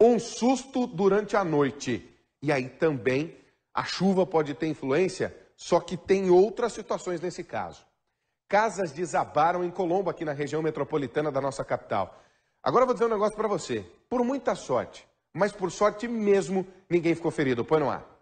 um susto durante a noite. E aí também a chuva pode ter influência, só que tem outras situações nesse caso. Casas desabaram em Colombo, aqui na região metropolitana da nossa capital. Agora eu vou dizer um negócio para você. Por muita sorte, mas por sorte mesmo, ninguém ficou ferido. Põe no ar.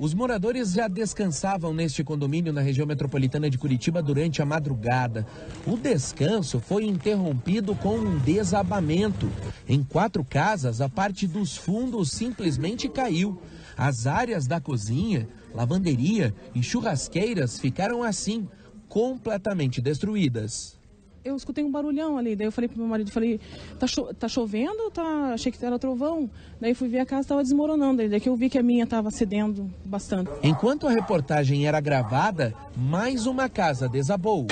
Os moradores já descansavam neste condomínio na região metropolitana de Curitiba durante a madrugada. O descanso foi interrompido com um desabamento. Em quatro casas, a parte dos fundos simplesmente caiu. As áreas da cozinha, lavanderia e churrasqueiras ficaram assim, completamente destruídas eu escutei um barulhão ali. Daí eu falei pro meu marido, falei, tá, cho tá chovendo? Tá... Achei que era trovão. Daí fui ver a casa, tava desmoronando. Daí que eu vi que a minha tava cedendo bastante. Enquanto a reportagem era gravada, mais uma casa desabou.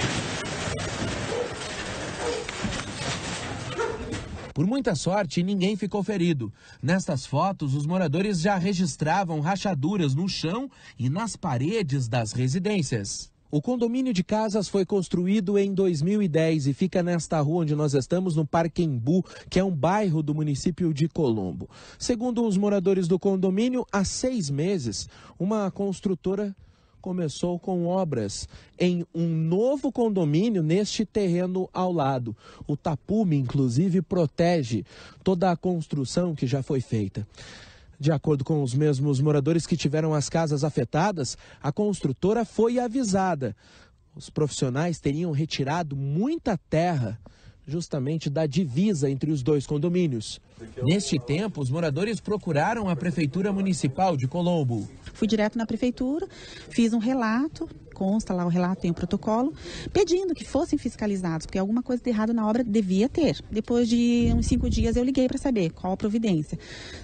Por muita sorte, ninguém ficou ferido. Nestas fotos, os moradores já registravam rachaduras no chão e nas paredes das residências. O condomínio de casas foi construído em 2010 e fica nesta rua onde nós estamos, no Parque Embu, que é um bairro do município de Colombo. Segundo os moradores do condomínio, há seis meses, uma construtora começou com obras em um novo condomínio neste terreno ao lado. O tapume, inclusive, protege toda a construção que já foi feita. De acordo com os mesmos moradores que tiveram as casas afetadas, a construtora foi avisada. Os profissionais teriam retirado muita terra justamente da divisa entre os dois condomínios. Neste tempo, os moradores procuraram a Prefeitura Municipal de Colombo. Fui direto na Prefeitura, fiz um relato, consta lá o relato, e o protocolo, pedindo que fossem fiscalizados, porque alguma coisa de errado na obra devia ter. Depois de uns cinco dias eu liguei para saber qual a providência.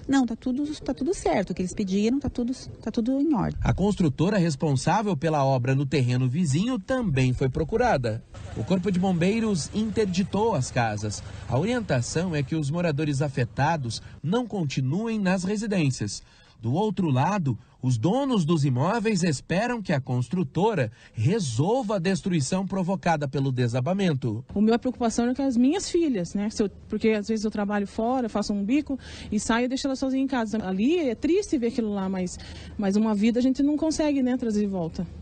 Não, tá tudo, tá tudo certo, o que eles pediram tá tudo, tá tudo em ordem. A construtora responsável pela obra no terreno vizinho também foi procurada. O Corpo de Bombeiros interditou as casas. A orientação é que os moradores afetados não continuem nas residências. Do outro lado, os donos dos imóveis esperam que a construtora resolva a destruição provocada pelo desabamento. O meu a é preocupação é com as minhas filhas, né? Eu, porque às vezes eu trabalho fora, faço um bico e saio e deixo elas sozinhas em casa. Ali é triste ver aquilo lá, mas, mas uma vida a gente não consegue né, trazer de volta.